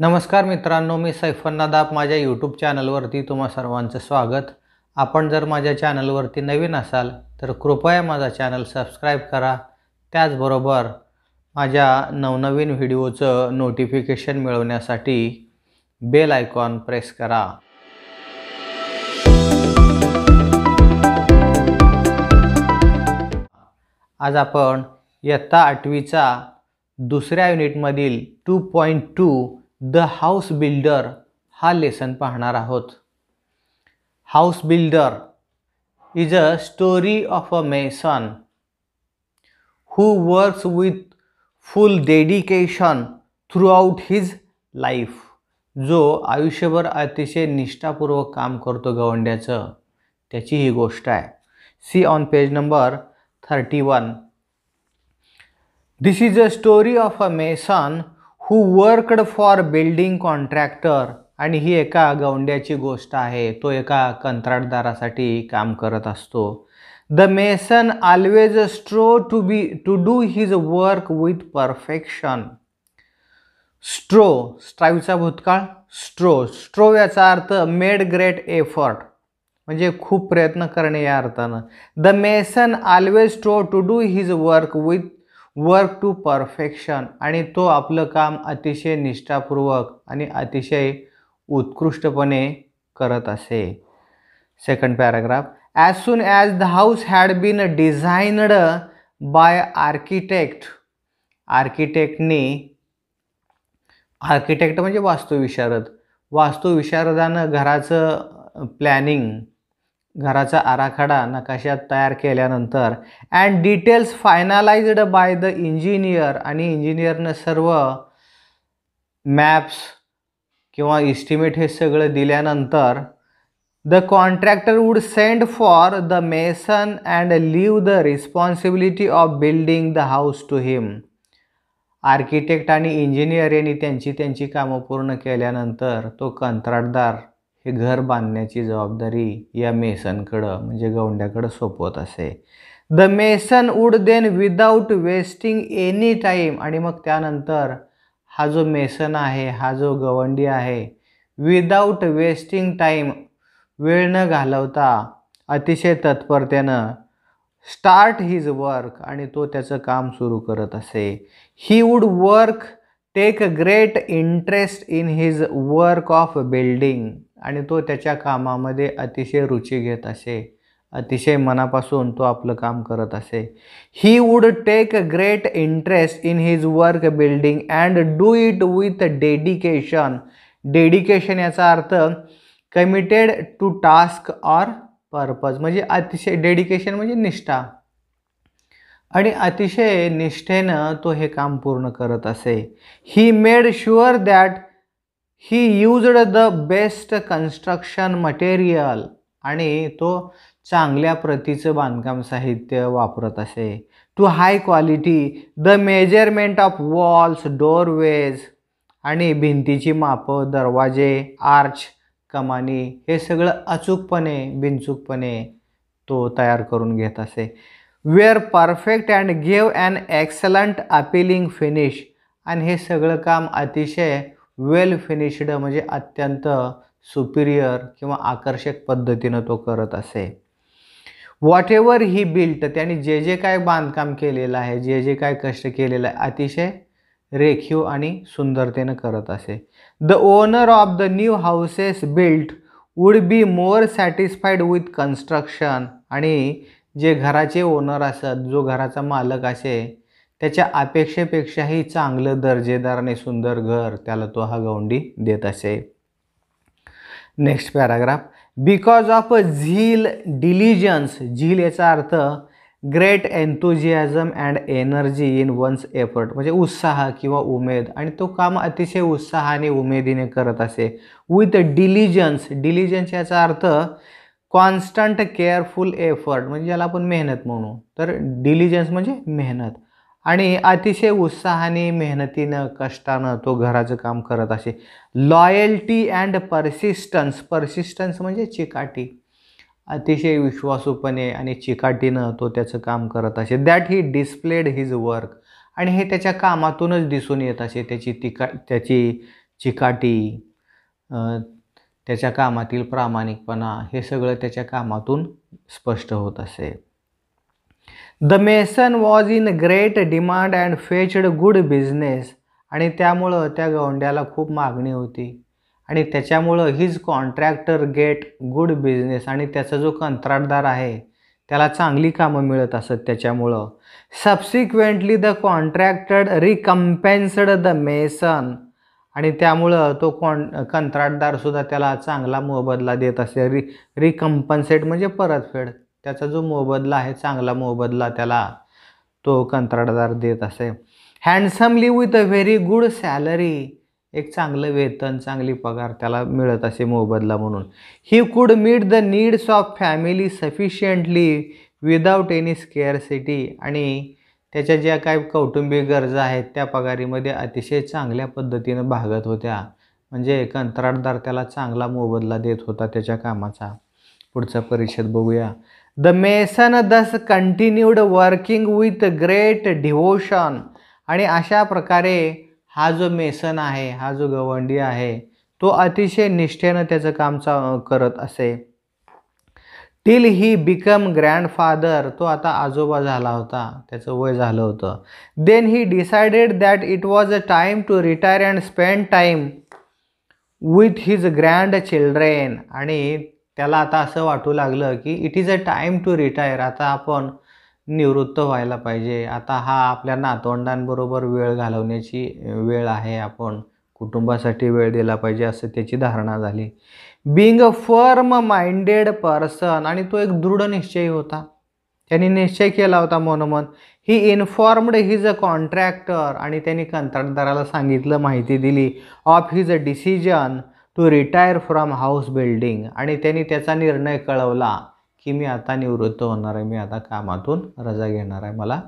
नमस्कार मित्रांनो मी सैफन नदाब माझ्या यूट्यूब चॅनलवरती तुम्हा सर्वांचं स्वागत आपण जर माझ्या चॅनलवरती नवीन असाल तर कृपया माझा चॅनल सबस्क्राईब करा त्याचबरोबर माझ्या नवनवीन व्हिडिओचं नोटिफिकेशन मिळवण्यासाठी बेल आयकॉन प्रेस करा आज आपण इयत्ता आठवीचा दुसऱ्या युनिटमधील two point two the house builder हा लेसन पाहणार आहोत house builder is a story of a mason who works with full dedication out his life जो आयुष्यभर अतिशय निष्ठापूर्वक काम करतो गवंड्याचं त्याची ही गोष्ट आहे see on page number thirty one this is a story of a mason who worked for building contractor आणि ही एका गवंड्याची गोष्ट आहे तो एका कंत्राटदारासाठी काम करत असतो the mason always strove to be to do his work with perfection strove स्ट्राईव्हचा भूतकाळ स्ट्रो स्ट्रो याचा अर्थ मेड ग्रेट एफर्ट म्हणजे खूप प्रयत्न करणे या अर्थानं the mason always strove to do his work with work to perfection आणि तो आपलं काम अतिशय निष्ठापूर्वक आणि अतिशय उत्कृष्टपणे करत असे second paragraph as soon as the house had been designed by architect आर्किटेक्टनी आर्किटेक्ट म्हणजे वास्तुविशारद वास्तुविशारदानं घराचं प्लॅनिंग घराचा आराखडा नकाशात तयार केल्यानंतर and details finalised by the engineer आणि इंजिनियरनं सर्व मॅप्स किंवा इस्टिमेट हे सगळं दिल्यानंतर the contractor would send for the mason and leave the responsibility of building the house to him architect आणि इंजिनियर यांनी त्यांची त्यांची कामं पूर्ण केल्यानंतर तो कंत्राटदार हे घर बांधण्याची जबाबदारी या मेसनकडं म्हणजे गवंड्याकडं सोपवत असे the mason would then without wasting any time आणि मग त्यानंतर हा जो मेसन आहे हा जो गवंडी आहे विदाऊट वेस्टिंग टाईम वेळ न घालवता अतिशय तत्परतेनं स्टार्ट हिज वर्क आणि तो त्याचं काम सुरू करत असे he would work take great interest in his work of building आणि तो त्याच्या कामामध्ये अतिशय रुची घेत असे अतिशय मनापासून तो आपलं काम करत असे he would take a great interest in his work building and do it with dedication dedication याचा अर्थ committed to task or purpose म्हणजे अतिशय डेडिकेशन म्हणजे निष्ठा आणि अतिशय निष्ठेनं तो हे काम पूर्ण करत असे he made sure that he used the best construction material आणि तो चांगल्या प्रतीचं बांधकाम साहित्य वापरत असे to high quality the measurement of walls doorways आणि भिंतीची मापं दरवाजे आर्च कमानी हे सगळं अचूकपणे बिनचूकपणे तो तयार करून घेत असे were perfect and give and excellent appealing finish आणि हे सगळं काम अतिशय वेल फिनिश्ड म्हणजे अत्यंत सुपिरियर किंवा आकर्षक पद्धतीनं तो करत असे वॉट एव्हर ही बिल्ट त्याने जे जे काय बांधकाम केलेलं आहे जे जे काय कष्ट केलेलं आहे अतिशय रेखीव आणि सुंदरतेनं करत असे the owner of the new houses built would be more satisfied with construction आणि जे घराचे ओनर असत जो घराचा मालक असे त्याच्या अपेक्षेपेक्षाही चांगलं दर्जेदार आणि सुंदर घर त्याला तो हा गवंडी देत असे next paragraph because of a zeal diligence zeal याचा अर्थ great enthusiasm and energy in one's effort म्हणजे उत्साह किंवा उमेद आणि तो काम अतिशय उत्साहाने उमेदीने करत असे विथ डिलिजन्स डिलिजन्स याचा अर्थ कॉन्स्टंट केअरफुल एफर्ट म्हणजे ज्याला आपण मेहनत म्हणू तर डिलिजन्स म्हणजे मेहनत आणि अतिशय उत्साहाने मेहनतीनं कष्टानं तो घराचं काम करत असे लॉयल्टी अँड पर्सिस्टन्स पर्सिस्टन्स म्हणजे चिकाटी अतिशय विश्वासूपणे आणि चिकाटीनं तो त्याचं काम करत असे that he displayed his work आणि हे त्याच्या कामातूनच दिसून येत असे त्याची तिका त्याची चिकाटी त्याच्या कामातील प्रामाणिकपणा हे सगळं त्याच्या कामातून स्पष्ट होत असे the mason was in great demand and fetched good business आणि त्यामुळं त्या गवंड्याला खूप मागणी होती आणि त्याच्यामुळं his contractor get good business आणि त्याचा जो कंत्राटदार आहे त्याला चांगली कामं मिळत असत त्याच्यामुळं subsequently the contractor recompensed the mason आणि त्यामुळं तो कॉन कंत्राटदारसुद्धा त्याला चांगला मोबदला देत असे रि रिकम्पन्सेट म्हणजे परतफेड त्याचा जो मोबदला आहे चांगला मोबदला त्याला तो कंत्राटदार देत असे handsomely with a very good salary एक चांगलं वेतन चांगली पगार त्याला मिळत असे मोबदला म्हणून he could meet the needs of family sufficiently without any city आणि त्याच्या ज्या काही कौटुंबिक गरजा आहेत त्या पगारीमध्ये अतिशय चांगल्या पद्धतीनं भागत होत्या म्हणजे कंत्राटदार त्याला चांगला मोबदला देत होता त्याच्या कामाचा पुढचा परिषद बघूया the mason thus continued working with great devotion आणि अशा प्रकारे हा जो मेसन आहे हा जो गवंडी आहे तो अतिशय निष्ठेनं त्याचं काम चा करत असे टिल ही बिकम ग्रँडफादर तो आता आजोबा झाला होता त्याचं वय झालं होतं then he decided that it was a time to retire and spend time with his grandchildren आणि त्याला आता असं वाटू लागलं की it is a time to retire आता आपण निवृत्त व्हायला पाहिजे आता हा आपल्या नातवंडांबरोबर वेळ घालवण्याची वेळ आहे आपण कुटुंबासाठी वेळ दिला पाहिजे असं त्याची धारणा झाली being a firm minded person आणि तो एक दृढ निश्चय होता त्यांनी निश्चय केला होता मनोमन he informed his a contractor आणि त्यांनी कंत्राटदाराला सांगितलं माहिती दिली of his a decision to retire from house building आणि त्यांनी त्याचा निर्णय कळवला की मी आता निवृत्त होणार आहे मी आता कामातून रजा घेणार आहे मला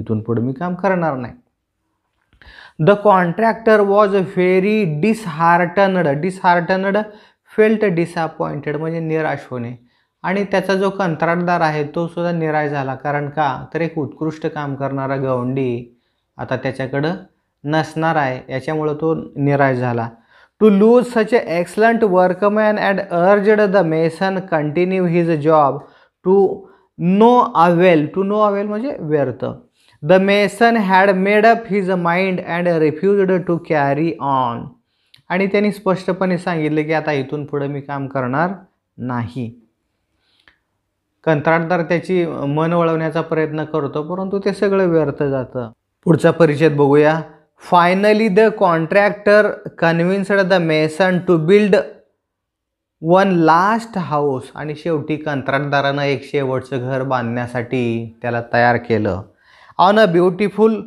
इथून पुढे मी काम करणार नाही the contractor was very disheartened disheartened felt disappointed म्हणजे निराश होणे आणि त्याचा जो कंत्राटदार आहे तो सुद्धा निराश झाला कारण का तर एक उत्कृष्ट काम करणारा गवंडी आता त्याच्याकडं नसणार आहे याच्यामुळं तो निराश झाला to lose such a excellent workman and urge the mason continue his job to no avail to no avail म्हणजे व्यर्थ the mason had made up his mind and refused to carry on आणि त्यांनी स्पष्टपणे सांगितलं की आता इथून पुढं मी काम करणार नाही कंत्राटदार त्याची मन वळवण्याचा प्रयत्न करतो परंतु ते सगळं व्यर्थ जातं पुढचा परिचित बघूया finally the contractor convinced the mason to build one last house आणि शेवटी कंत्राटदारानं एक शेवटचं घर बांधण्यासाठी त्याला तयार केलं on a beautiful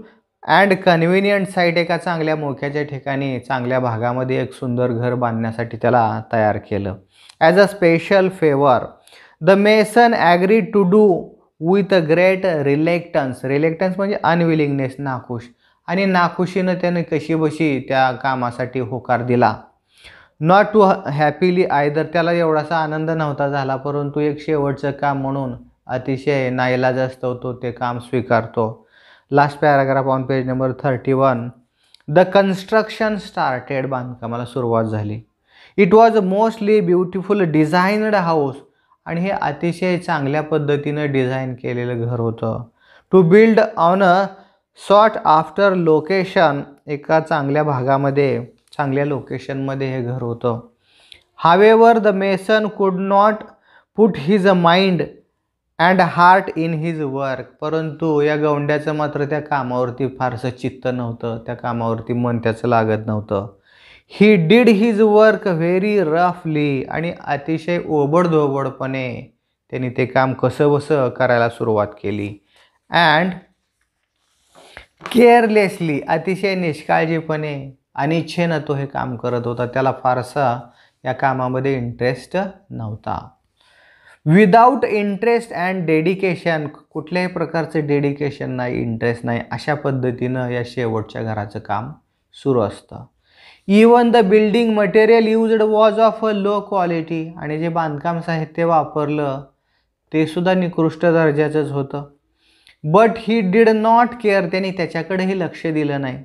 and convenient site एका चांगल्या मोक्याच्या ठिकाणी चांगल्या भागामध्ये एक सुंदर घर बांधण्यासाठी त्याला तयार केलं as a special favour the mason agree to do with a great reluctance reluctance म्हणजे अनविलिंगनेस नाखुश आणि नाखुशीनं त्याने कशीबशी त्या कामासाठी होकार दिला नॉट टू हॅपीली आयदर त्याला एवढासा आनंद नव्हता झाला परंतु एक शेवटचं काम म्हणून अतिशय नाईला जास्त तो ते काम स्वीकारतो last paragraph on page number thirty one the construction started बांधकामाला सुरुवात झाली it was mostly beautiful designed house आणि हे अतिशय चांगल्या पद्धतीनं डिझाईन केलेलं घर होतं to build on a sort after location एका चांगल्या भागामध्ये चांगल्या लोकेशनमध्ये हे घर होतं however the mason could not put his mind and heart in his work परंतु या गवंड्याचं मात्र त्या कामावरती फारसं चित्त नव्हतं त्या कामावरती मन त्याचं लागत नव्हतं he did his work very रफली आणि अतिशय ओबडधोबडपणे त्यांनी ते काम कसं बसं करायला सुरुवात केली अँड केअरलेसली अतिशय निष्काळजीपणे अनिच्छेनं तो हे काम करत होता त्याला फारसा या कामामध्ये इंटरेस्ट नव्हता विदाऊट इंटरेस्ट अँड डेडिकेशन कुठल्याही प्रकारचं डेडिकेशन नाही इंटरेस्ट नाही अशा पद्धतीनं या शेवटच्या घराचं काम सुरू असतं even the building material used was of a low quality आणि जे बांधकाम साहित्य वापरलं ते सुद्धा निकृष्ट दर्जाचंच होतं but he did not care त्यांनी त्याच्याकडेही लक्ष दिलं नाही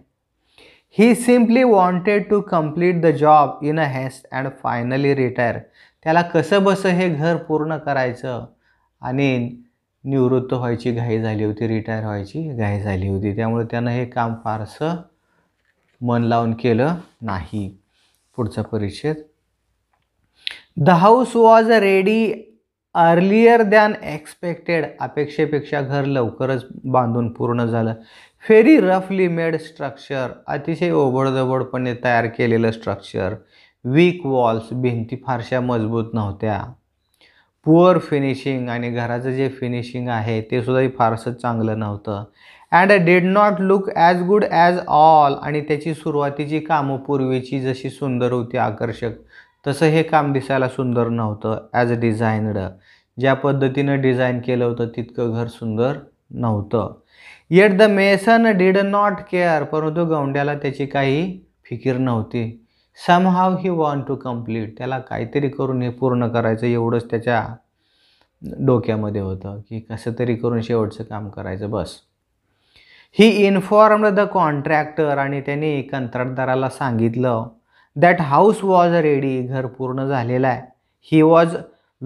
he simply wanted to complete the job in a haste and finally retire त्याला कसं बसं हे घर पूर्ण करायचं आणि निवृत्त व्हायची घाई झाली होती रिटायर व्हायची घाई झाली होती त्यामुळे त्यानं हे काम फारसं मन लावून केलं नाही पुढचा परिच्छेद the house was ready earlier than expected अपेक्षेपेक्षा घर लवकरच बांधून पूर्ण झालं फेरी रफली मेड स्ट्रक्चर अतिशय ओबडधबडपणे तयार केलेलं स्ट्रक्चर वीक वॉल्स भिंती फारशा मजबूत नव्हत्या पुअर फिनिशिंग आणि घराचं जे फिनिशिंग आहे ते सुद्धा फारसं चांगलं नव्हतं and did not look as good as all आणि त्याची सुरुवातीची कामं पूर्वीची जशी सुंदर होती आकर्षक तसं हे काम दिसायला सुंदर नव्हतं ॲज अ डिझाईनड ज्या पद्धतीनं डिझाईन केलं होतं तितकं घर सुंदर नव्हतं yet the mason did not care परंतु गौंड्याला त्याची काही फिकीर नव्हती somehow he want to complete त्याला काहीतरी करून हे पूर्ण करायचं एवढंच त्याच्या डोक्यामध्ये होतं की कसं तरी करून शेवटचं काम करायचं बस ही इन्फॉर्म्ड द कॉन्ट्रॅक्टर आणि त्यांनी कंत्राटदाराला सांगितलं दॅट हाऊस वॉज रेडी घर पूर्ण झालेलं आहे he was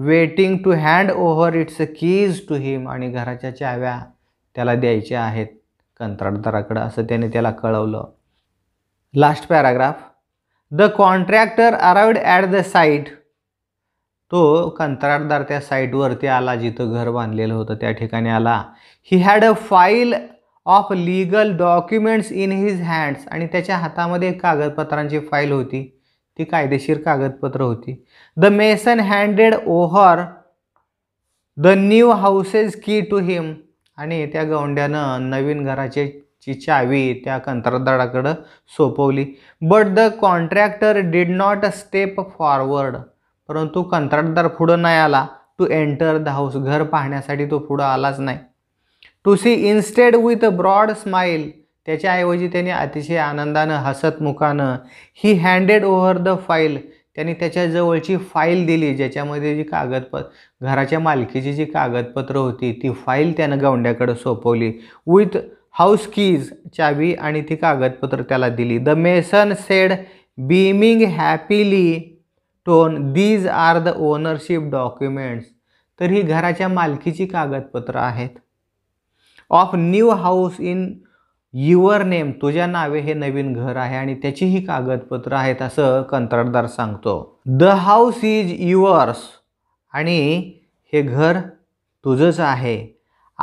waiting to hand over its a keys to him आणि घराच्या चाव्या त्याला द्यायच्या आहेत कंत्राटदाराकडं असं त्याने त्याला कळवलं last paragraph the contractor arrived at the site तो कंत्राटदार त्या साईटवरती आला जिथं घर बांधलेलं होतं त्या ठिकाणी आला he had a file of legal documents in his hands आणि त्याच्या हातामध्ये कागदपत्रांची फाईल होती ती कायदेशीर कागदपत्र होती the mason handed over the new houses key to him आणि त्या गवंड्यानं नवीन घराचे ची चावी त्या कंत्राटदाराकडं सोपवली but the contractor did not step forward परंतु कंत्राटदार पुढं नाही आला टू एंटर द हाऊस घर पाहण्यासाठी तो पुढं आलाच नाही to see instead with a broad smile त्याच्याऐवजी त्याने अतिशय आनंदानं हसतमुखानं he handed over the file त्यांनी त्याच्याजवळची फाईल दिली ज्याच्यामध्ये जी कागदपत्र घराच्या मालकीची जी कागदपत्र होती ती फाईल त्यानं गवंड्याकडे सोपवली विथ हाऊस कीज चावी आणि ती कागदपत्र त्याला दिली the mason said beaming happily tone these are the ownership documents तर ही घराच्या मालकीची कागदपत्रं आहेत of new house in your name तुझ्या नावे हे नवीन घर आहे आणि त्याचीही कागदपत्र आहेत असं कंत्राटदार सांगतो द हाऊस इज युअर्स आणि हे घर तुझंच आहे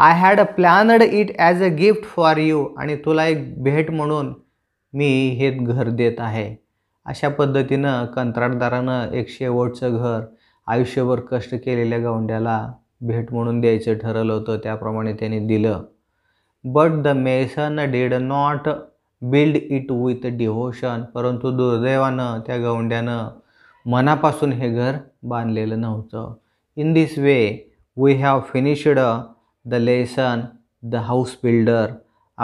I had planned it as a gift for you आणि तुला एक भेट म्हणून मी हे घर देत आहे अशा पद्धतीनं कंत्राटदारानं एक शेवटचं घर आयुष्यभर कष्ट केलेल्या गवंड्याला भेट म्हणून द्यायचं ठरवलं होतं त्याप्रमाणे त्याने दिलं but the mason did not build it with devotion परंतु दुर्दैवानं त्या गवंड्यानं मनापासून हे घर बांधलेलं नव्हतं in this way we have finished the lesson the house builder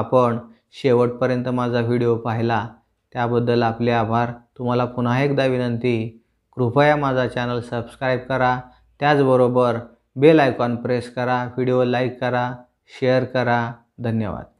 आपण शेवटपर्यंत माझा व्हिडिओ पाहिला त्याबद्दल आपले आभार तुम्हाला पुन्हा एकदा विनंती कृपया माझा चॅनल सबस्क्राईब करा त्याचबरोबर बेल आयकॉन प्रेस करा व्हिडिओ लाईक करा शेअर करा धन्यवाद